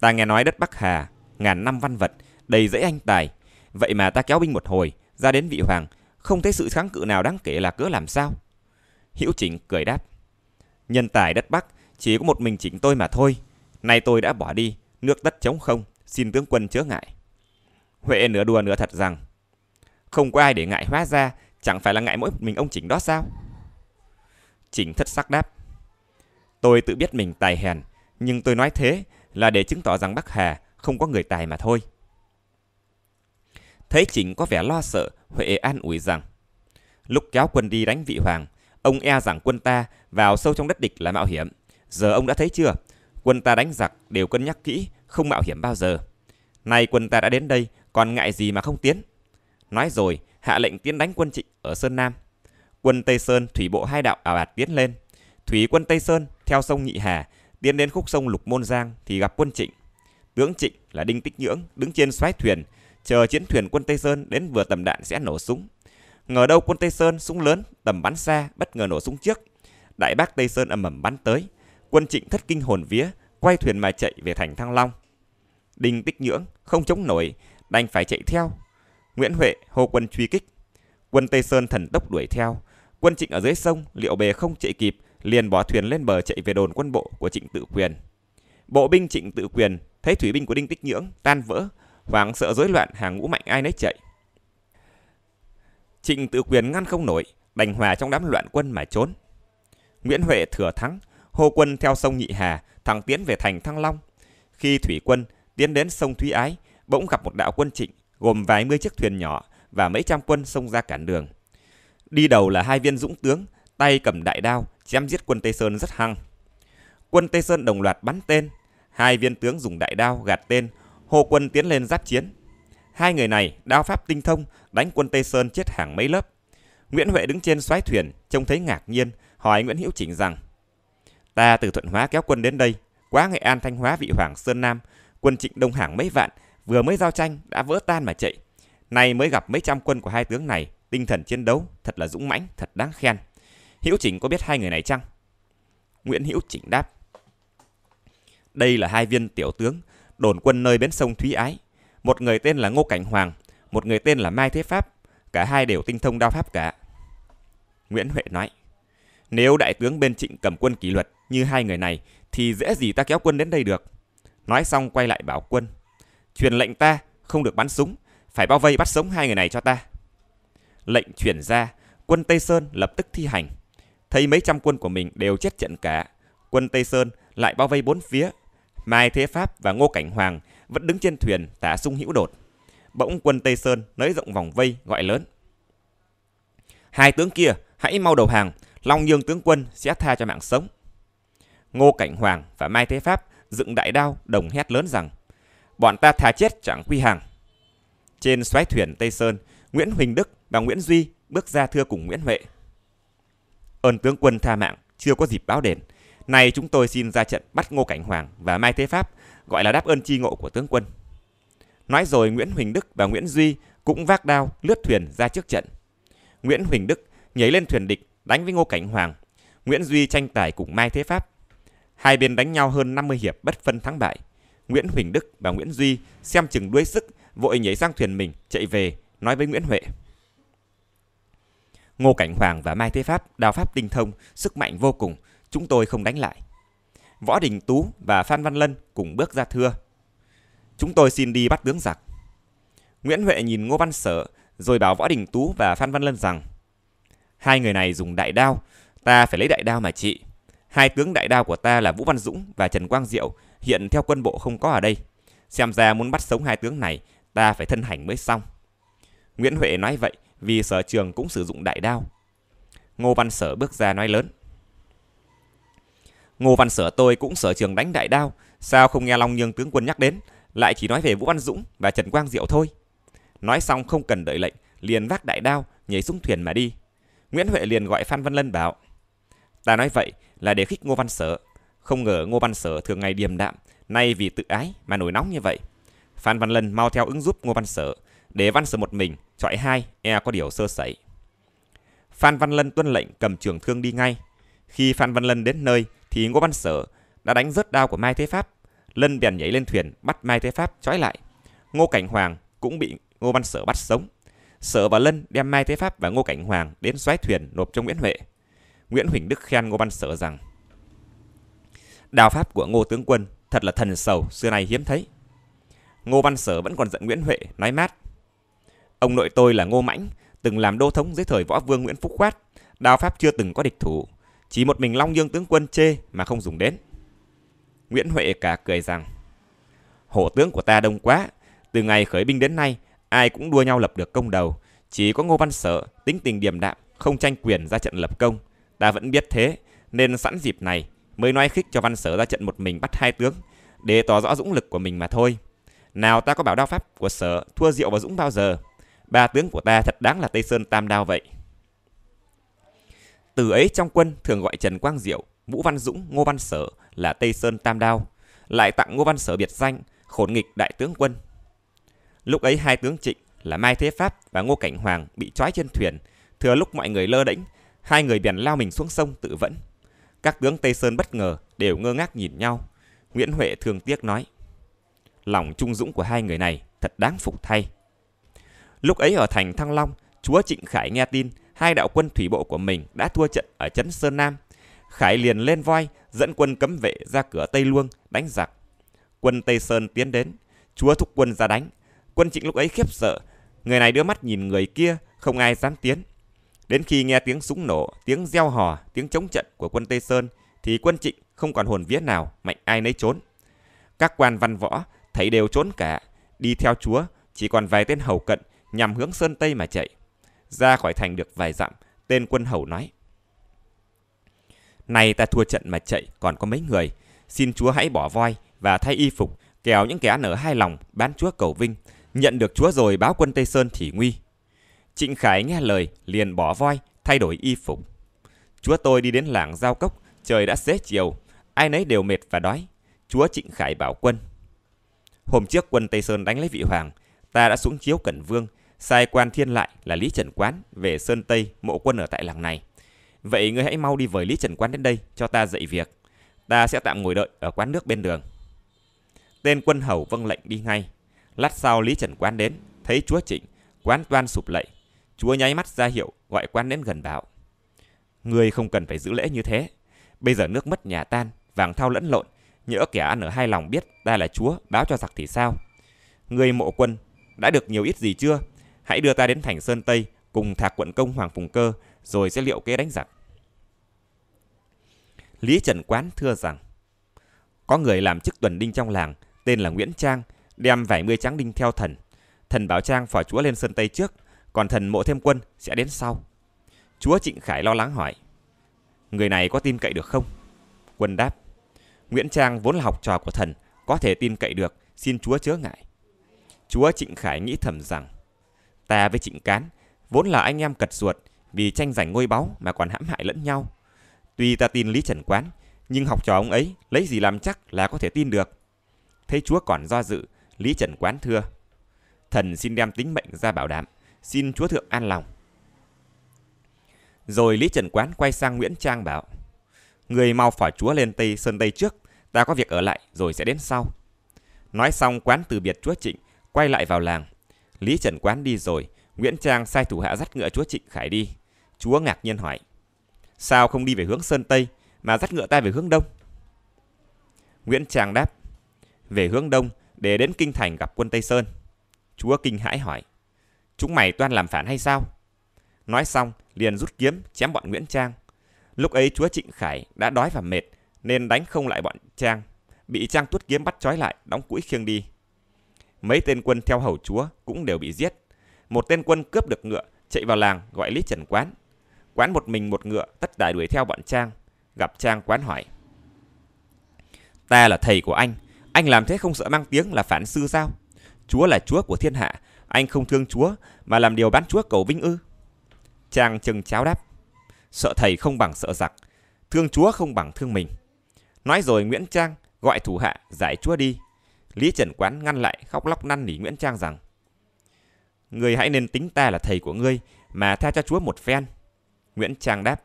Ta nghe nói đất Bắc Hà, ngàn năm văn vật, đầy dãy anh tài. Vậy mà ta kéo binh một hồi, ra đến vị hoàng, không thấy sự kháng cự nào đáng kể là cớ làm sao. Hữu Chỉnh cười đáp. Nhân tài đất Bắc chỉ có một mình chỉnh tôi mà thôi. Nay tôi đã bỏ đi, nước đất trống không, xin tướng quân chớ ngại. Huệ nửa đùa nửa thật rằng, không có ai để ngại hóa ra, chẳng phải là ngại mỗi mình ông chỉnh đó sao? Chỉnh thất sắc đáp. Tôi tự biết mình tài hèn, nhưng tôi nói thế là để chứng tỏ rằng Bắc Hà không có người tài mà thôi. Thấy Trịnh có vẻ lo sợ, Huệ an ủi rằng, lúc kéo quân đi đánh vị hoàng, ông e rằng quân ta vào sâu trong đất địch là mạo hiểm. Giờ ông đã thấy chưa, quân ta đánh giặc đều cân nhắc kỹ, không mạo hiểm bao giờ. Nay quân ta đã đến đây, còn ngại gì mà không tiến. Nói rồi, hạ lệnh tiến đánh quân trịnh ở Sơn Nam. Quân Tây Sơn thủy bộ hai đạo ảo ạt tiến lên. Thủy quân Tây Sơn theo sông Nhị Hà tiến đến khúc sông Lục Môn Giang thì gặp quân Trịnh. Tướng Trịnh là Đinh Tích Nhưỡng đứng trên xoáy thuyền chờ chiến thuyền quân Tây Sơn đến vừa tầm đạn sẽ nổ súng. Ngờ đâu quân Tây Sơn súng lớn tầm bắn xa bất ngờ nổ súng trước. Đại bác Tây Sơn ầm ầm bắn tới, quân Trịnh thất kinh hồn vía, quay thuyền mà chạy về thành Thăng Long. Đinh Tích Nhưỡng không chống nổi, đành phải chạy theo. Nguyễn Huệ hô quân truy kích. Quân Tây Sơn thần tốc đuổi theo, quân Trịnh ở dưới sông liệu bề không chạy kịp liền bỏ thuyền lên bờ chạy về đồn quân bộ của Trịnh Tự Quyền. Bộ binh Trịnh Tự Quyền thấy thủy binh của Đinh Tích Nhưỡng tan vỡ, hoảng sợ rối loạn hàng ngũ mạnh ai nấy chạy. Trịnh Tự Quyền ngăn không nổi, đành hòa trong đám loạn quân mà trốn. Nguyễn Huệ thừa thắng, hô quân theo sông Nhị Hà thẳng tiến về thành Thăng Long. Khi thủy quân tiến đến sông Thúy Ái, bỗng gặp một đạo quân Trịnh gồm vài mươi chiếc thuyền nhỏ và mấy trăm quân xông ra cản đường. Đi đầu là hai viên dũng tướng, tay cầm đại đao, chém giết quân Tây Sơn rất hăng. Quân Tây Sơn đồng loạt bắn tên, hai viên tướng dùng đại đao gạt tên, hô quân tiến lên giáp chiến. Hai người này đao pháp tinh thông, đánh quân Tây Sơn chết hàng mấy lớp. Nguyễn Huệ đứng trên xoáy thuyền, trông thấy ngạc nhiên, hỏi Nguyễn Hữu Chỉnh rằng: "Ta từ Thuận Hóa kéo quân đến đây, quá Nghệ An Thanh Hóa vị Hoàng Sơn Nam, quân Trịnh Đông hàng mấy vạn, vừa mới giao tranh đã vỡ tan mà chạy. Nay mới gặp mấy trăm quân của hai tướng này, tinh thần chiến đấu thật là dũng mãnh, thật đáng khen." Hữu Chỉnh có biết hai người này chăng? Nguyễn Hữu Chỉnh đáp. Đây là hai viên tiểu tướng, đồn quân nơi bến sông Thúy Ái. Một người tên là Ngô Cảnh Hoàng, một người tên là Mai Thế Pháp. Cả hai đều tinh thông đao pháp cả. Nguyễn Huệ nói. Nếu đại tướng bên trịnh cầm quân kỷ luật như hai người này thì dễ gì ta kéo quân đến đây được. Nói xong quay lại bảo quân. Truyền lệnh ta không được bắn súng, phải bao vây bắt sống hai người này cho ta. Lệnh chuyển ra, quân Tây Sơn lập tức thi hành thấy mấy trăm quân của mình đều chết trận cả. Quân Tây Sơn lại bao vây bốn phía. Mai Thế Pháp và Ngô Cảnh Hoàng vẫn đứng trên thuyền tả sung hữu đột. Bỗng quân Tây Sơn nới rộng vòng vây gọi lớn. Hai tướng kia hãy mau đầu hàng, Long Dương tướng quân sẽ tha cho mạng sống. Ngô Cảnh Hoàng và Mai Thế Pháp dựng đại đao đồng hét lớn rằng bọn ta thà chết chẳng quy hàng. Trên xoáy thuyền Tây Sơn, Nguyễn Huỳnh Đức và Nguyễn Duy bước ra thưa cùng Nguyễn Huệ. Ơn tướng quân tha mạng, chưa có dịp báo đền. Nay chúng tôi xin ra trận bắt Ngô Cảnh Hoàng và Mai Thế Pháp, gọi là đáp ơn chi ngộ của tướng quân. Nói rồi Nguyễn Huỳnh Đức và Nguyễn Duy cũng vác đao lướt thuyền ra trước trận. Nguyễn Huỳnh Đức nhảy lên thuyền địch đánh với Ngô Cảnh Hoàng. Nguyễn Duy tranh tài cùng Mai Thế Pháp. Hai bên đánh nhau hơn 50 hiệp bất phân thắng bại. Nguyễn Huỳnh Đức và Nguyễn Duy xem chừng đuối sức, vội nhảy sang thuyền mình chạy về nói với Nguyễn Huệ. Ngô Cảnh Hoàng và Mai Thế Pháp đào pháp tinh thông, sức mạnh vô cùng, chúng tôi không đánh lại. Võ Đình Tú và Phan Văn Lân cùng bước ra thưa. Chúng tôi xin đi bắt tướng giặc. Nguyễn Huệ nhìn Ngô Văn Sở rồi bảo Võ Đình Tú và Phan Văn Lân rằng Hai người này dùng đại đao, ta phải lấy đại đao mà trị. Hai tướng đại đao của ta là Vũ Văn Dũng và Trần Quang Diệu hiện theo quân bộ không có ở đây. Xem ra muốn bắt sống hai tướng này, ta phải thân hành mới xong. Nguyễn Huệ nói vậy vì sở trường cũng sử dụng đại đao. Ngô Văn Sở bước ra nói lớn. Ngô Văn Sở tôi cũng sở trường đánh đại đao, sao không nghe Long Nhương tướng quân nhắc đến, lại chỉ nói về Vũ Văn Dũng và Trần Quang Diệu thôi. Nói xong không cần đợi lệnh, liền vác đại đao, nhảy xuống thuyền mà đi. Nguyễn Huệ liền gọi Phan Văn Lân bảo. Ta nói vậy là để khích Ngô Văn Sở. Không ngờ Ngô Văn Sở thường ngày điềm đạm, nay vì tự ái mà nổi nóng như vậy. Phan Văn Lân mau theo ứng giúp Ngô Văn Sở, để Văn Sở một mình, chọi hai, e có điều sơ sẩy. Phan Văn Lân tuân lệnh cầm trường thương đi ngay. Khi Phan Văn Lân đến nơi thì Ngô Văn Sở đã đánh rớt đao của Mai Thế Pháp. Lân bèn nhảy lên thuyền bắt Mai Thế Pháp trói lại. Ngô Cảnh Hoàng cũng bị Ngô Văn Sở bắt sống. Sở và Lân đem Mai Thế Pháp và Ngô Cảnh Hoàng đến xoáy thuyền nộp cho Nguyễn Huệ. Nguyễn Huỳnh Đức khen Ngô Văn Sở rằng Đào pháp của Ngô tướng quân thật là thần sầu xưa nay hiếm thấy. Ngô Văn Sở vẫn còn giận Nguyễn Huệ nói mát Ông nội tôi là Ngô Mãnh, từng làm đô thống dưới thời võ vương Nguyễn Phúc Khoát, đao pháp chưa từng có địch thủ, chỉ một mình Long Dương tướng quân chê mà không dùng đến. Nguyễn Huệ cả cười rằng, hổ tướng của ta đông quá, từ ngày khởi binh đến nay, ai cũng đua nhau lập được công đầu, chỉ có Ngô Văn Sở tính tình điềm đạm, không tranh quyền ra trận lập công. Ta vẫn biết thế, nên sẵn dịp này mới nói khích cho Văn Sở ra trận một mình bắt hai tướng, để tỏ rõ dũng lực của mình mà thôi. Nào ta có bảo đao pháp của Sở thua rượu và Dũng bao giờ? ba tướng của ta thật đáng là Tây Sơn Tam Đao vậy. Từ ấy trong quân thường gọi Trần Quang Diệu, Vũ Văn Dũng, Ngô Văn Sở là Tây Sơn Tam Đao, lại tặng Ngô Văn Sở biệt danh khổn nghịch đại tướng quân. Lúc ấy hai tướng trịnh là Mai Thế Pháp và Ngô Cảnh Hoàng bị trói trên thuyền, thừa lúc mọi người lơ đễnh, hai người bèn lao mình xuống sông tự vẫn. Các tướng Tây Sơn bất ngờ đều ngơ ngác nhìn nhau. Nguyễn Huệ thương tiếc nói: "Lòng trung dũng của hai người này thật đáng phục thay." Lúc ấy ở thành Thăng Long, chúa Trịnh Khải nghe tin hai đạo quân thủy bộ của mình đã thua trận ở trấn Sơn Nam. Khải liền lên voi, dẫn quân cấm vệ ra cửa Tây Luông đánh giặc. Quân Tây Sơn tiến đến, chúa thúc quân ra đánh. Quân Trịnh lúc ấy khiếp sợ, người này đưa mắt nhìn người kia, không ai dám tiến. Đến khi nghe tiếng súng nổ, tiếng reo hò, tiếng chống trận của quân Tây Sơn thì quân Trịnh không còn hồn vía nào, mạnh ai nấy trốn. Các quan văn võ thấy đều trốn cả, đi theo chúa, chỉ còn vài tên hầu cận nhằm hướng Sơn Tây mà chạy. Ra khỏi thành được vài dặm, tên quân hầu nói. Này ta thua trận mà chạy, còn có mấy người. Xin chúa hãy bỏ voi và thay y phục, kéo những kẻ nở hai lòng, bán chúa cầu vinh. Nhận được chúa rồi báo quân Tây Sơn thì nguy. Trịnh Khải nghe lời, liền bỏ voi, thay đổi y phục. Chúa tôi đi đến làng Giao Cốc, trời đã xế chiều, ai nấy đều mệt và đói. Chúa Trịnh Khải bảo quân. Hôm trước quân Tây Sơn đánh lấy vị hoàng, ta đã xuống chiếu Cẩn Vương, sai quan thiên lại là Lý Trần Quán về Sơn Tây mộ quân ở tại làng này. Vậy ngươi hãy mau đi với Lý Trần Quán đến đây cho ta dạy việc. Ta sẽ tạm ngồi đợi ở quán nước bên đường. Tên quân hầu vâng lệnh đi ngay. Lát sau Lý Trần Quán đến, thấy chúa trịnh, quán toan sụp lạy. Chúa nháy mắt ra hiệu, gọi quán đến gần bảo. Ngươi không cần phải giữ lễ như thế. Bây giờ nước mất nhà tan, vàng thao lẫn lộn. Nhỡ kẻ ăn ở hai lòng biết ta là chúa, báo cho giặc thì sao? Ngươi mộ quân, đã được nhiều ít gì chưa? Hãy đưa ta đến thành Sơn Tây cùng thạc quận công Hoàng Phùng Cơ rồi sẽ liệu kế đánh giặc. Lý Trần Quán thưa rằng có người làm chức tuần đinh trong làng tên là Nguyễn Trang đem vài mươi tráng đinh theo thần. Thần bảo Trang phò chúa lên Sơn Tây trước còn thần mộ thêm quân sẽ đến sau. Chúa Trịnh Khải lo lắng hỏi Người này có tin cậy được không? Quân đáp Nguyễn Trang vốn là học trò của thần Có thể tin cậy được Xin chúa chớ ngại Chúa Trịnh Khải nghĩ thầm rằng Ta với Trịnh Cán vốn là anh em cật ruột vì tranh giành ngôi báu mà còn hãm hại lẫn nhau. Tuy ta tin Lý Trần Quán, nhưng học trò ông ấy lấy gì làm chắc là có thể tin được. Thấy chúa còn do dự, Lý Trần Quán thưa. Thần xin đem tính mệnh ra bảo đảm, xin chúa thượng an lòng. Rồi Lý Trần Quán quay sang Nguyễn Trang bảo. Người mau phỏ chúa lên Tây Sơn Tây trước, ta có việc ở lại rồi sẽ đến sau. Nói xong quán từ biệt chúa trịnh, quay lại vào làng. Lý Trần Quán đi rồi, Nguyễn Trang sai thủ hạ dắt ngựa chúa Trịnh Khải đi. Chúa ngạc nhiên hỏi, sao không đi về hướng Sơn Tây mà dắt ngựa ta về hướng Đông? Nguyễn Trang đáp, về hướng Đông để đến Kinh Thành gặp quân Tây Sơn. Chúa kinh hãi hỏi, chúng mày toan làm phản hay sao? Nói xong, liền rút kiếm chém bọn Nguyễn Trang. Lúc ấy chúa Trịnh Khải đã đói và mệt nên đánh không lại bọn Trang, bị Trang tuốt kiếm bắt trói lại, đóng củi khiêng đi. Mấy tên quân theo hầu chúa cũng đều bị giết. Một tên quân cướp được ngựa, chạy vào làng gọi Lý Trần Quán. Quán một mình một ngựa, tất đại đuổi theo bọn Trang. Gặp Trang Quán hỏi. Ta là thầy của anh, anh làm thế không sợ mang tiếng là phản sư sao? Chúa là chúa của thiên hạ, anh không thương chúa mà làm điều bán chúa cầu vinh ư. Trang chừng cháo đáp. Sợ thầy không bằng sợ giặc, thương chúa không bằng thương mình. Nói rồi Nguyễn Trang gọi thủ hạ giải chúa đi, Lý Trần Quán ngăn lại khóc lóc năn nỉ Nguyễn Trang rằng người hãy nên tính ta là thầy của ngươi mà tha cho chúa một phen. Nguyễn Trang đáp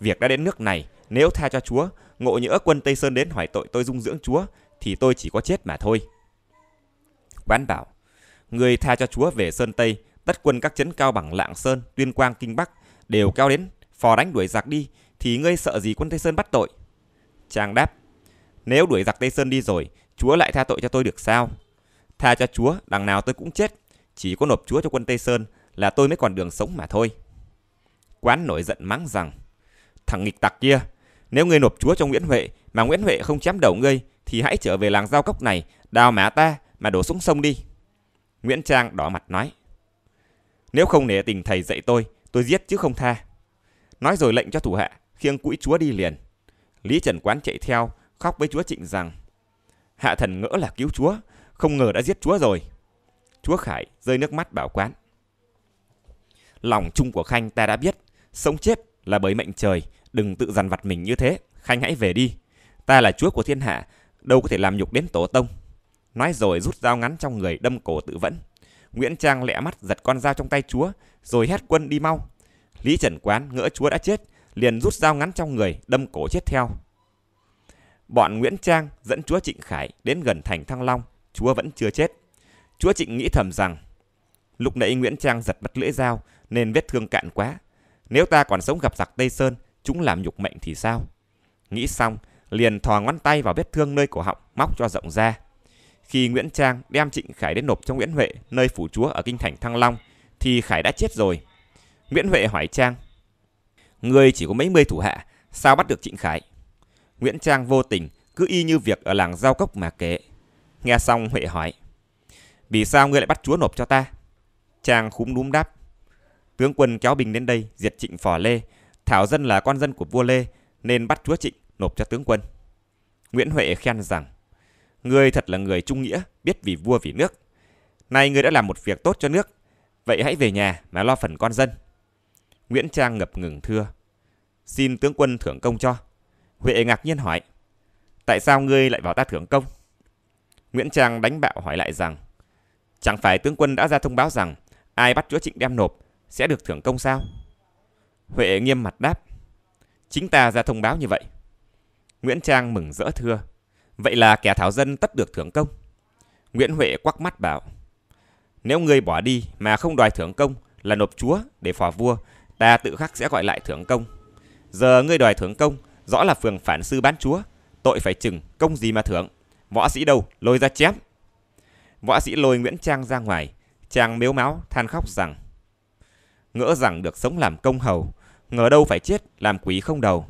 Việc đã đến nước này, nếu tha cho chúa, ngộ nhỡ quân Tây Sơn đến hỏi tội tôi dung dưỡng chúa, thì tôi chỉ có chết mà thôi. Quán bảo người tha cho chúa về Sơn Tây, tất quân các chấn cao bằng Lạng Sơn, Tuyên Quang, Kinh Bắc đều cao đến, phò đánh đuổi giặc đi, thì ngươi sợ gì quân Tây Sơn bắt tội? Trang đáp, nếu đuổi giặc Tây Sơn đi rồi, Chúa lại tha tội cho tôi được sao? Tha cho Chúa, đằng nào tôi cũng chết. Chỉ có nộp Chúa cho quân Tây Sơn là tôi mới còn đường sống mà thôi. Quán nổi giận mắng rằng, thằng nghịch tặc kia, nếu ngươi nộp Chúa cho Nguyễn Huệ mà Nguyễn Huệ không chém đầu ngươi thì hãy trở về làng giao cốc này, đào má ta mà đổ xuống sông đi. Nguyễn Trang đỏ mặt nói, nếu không nể tình thầy dạy tôi, tôi giết chứ không tha. Nói rồi lệnh cho thủ hạ, khiêng quỹ chúa đi liền. Lý Trần Quán chạy theo, khóc với chúa Trịnh rằng, Hạ thần ngỡ là cứu chúa, không ngờ đã giết chúa rồi. Chúa Khải rơi nước mắt bảo quán. Lòng chung của Khanh ta đã biết, sống chết là bởi mệnh trời, đừng tự dằn vặt mình như thế, Khanh hãy về đi. Ta là chúa của thiên hạ, đâu có thể làm nhục đến tổ tông. Nói rồi rút dao ngắn trong người đâm cổ tự vẫn. Nguyễn Trang lẹ mắt giật con dao trong tay chúa, rồi hét quân đi mau. Lý Trần Quán ngỡ chúa đã chết, liền rút dao ngắn trong người đâm cổ chết theo. Bọn Nguyễn Trang dẫn chúa Trịnh Khải đến gần thành Thăng Long, chúa vẫn chưa chết. Chúa Trịnh nghĩ thầm rằng, lúc nãy Nguyễn Trang giật mất lưỡi dao nên vết thương cạn quá. Nếu ta còn sống gặp giặc Tây Sơn, chúng làm nhục mệnh thì sao? Nghĩ xong, liền thò ngón tay vào vết thương nơi cổ họng, móc cho rộng ra. Khi Nguyễn Trang đem Trịnh Khải đến nộp cho Nguyễn Huệ nơi phủ chúa ở kinh thành Thăng Long, thì Khải đã chết rồi. Nguyễn Huệ hỏi Trang, Người chỉ có mấy mươi thủ hạ, sao bắt được Trịnh Khải? Nguyễn Trang vô tình, cứ y như việc ở làng giao cốc mà kể. Nghe xong Huệ hỏi, vì sao ngươi lại bắt chúa nộp cho ta? Trang khúm núm đáp, tướng quân kéo bình đến đây diệt trịnh phò Lê, Thảo Dân là con dân của vua Lê nên bắt chúa trịnh nộp cho tướng quân. Nguyễn Huệ khen rằng, ngươi thật là người trung nghĩa, biết vì vua vì nước. Nay ngươi đã làm một việc tốt cho nước, vậy hãy về nhà mà lo phần con dân. Nguyễn Trang ngập ngừng thưa, xin tướng quân thưởng công cho. Huệ ngạc nhiên hỏi, tại sao ngươi lại vào ta thưởng công? Nguyễn Trang đánh bạo hỏi lại rằng, chẳng phải tướng quân đã ra thông báo rằng ai bắt chúa trịnh đem nộp sẽ được thưởng công sao? Huệ nghiêm mặt đáp, chính ta ra thông báo như vậy. Nguyễn Trang mừng rỡ thưa, vậy là kẻ thảo dân tất được thưởng công. Nguyễn Huệ quắc mắt bảo, nếu ngươi bỏ đi mà không đòi thưởng công là nộp chúa để phò vua, ta tự khắc sẽ gọi lại thưởng công. Giờ ngươi đòi thưởng công rõ là phường phản sư bán chúa, tội phải chừng, công gì mà thưởng. Võ sĩ đâu, lôi ra chém. Võ sĩ lôi Nguyễn Trang ra ngoài, Trang mếu máu than khóc rằng Ngỡ rằng được sống làm công hầu, ngờ đâu phải chết làm quỷ không đầu.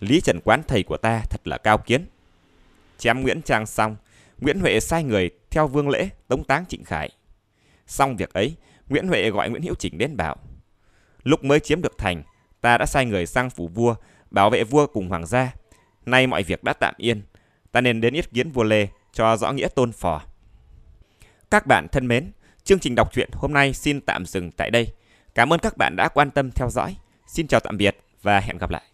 Lý Trần Quán thầy của ta thật là cao kiến. Chém Nguyễn Trang xong, Nguyễn Huệ sai người theo vương lễ tống táng Trịnh Khải. Xong việc ấy, Nguyễn Huệ gọi Nguyễn hữu Chỉnh đến bảo. Lúc mới chiếm được thành, ta đã sai người sang phủ vua bảo vệ vua cùng hoàng gia. Nay mọi việc đã tạm yên, ta nên đến yết kiến vua Lê cho rõ nghĩa tôn phò. Các bạn thân mến, chương trình đọc truyện hôm nay xin tạm dừng tại đây. Cảm ơn các bạn đã quan tâm theo dõi. Xin chào tạm biệt và hẹn gặp lại.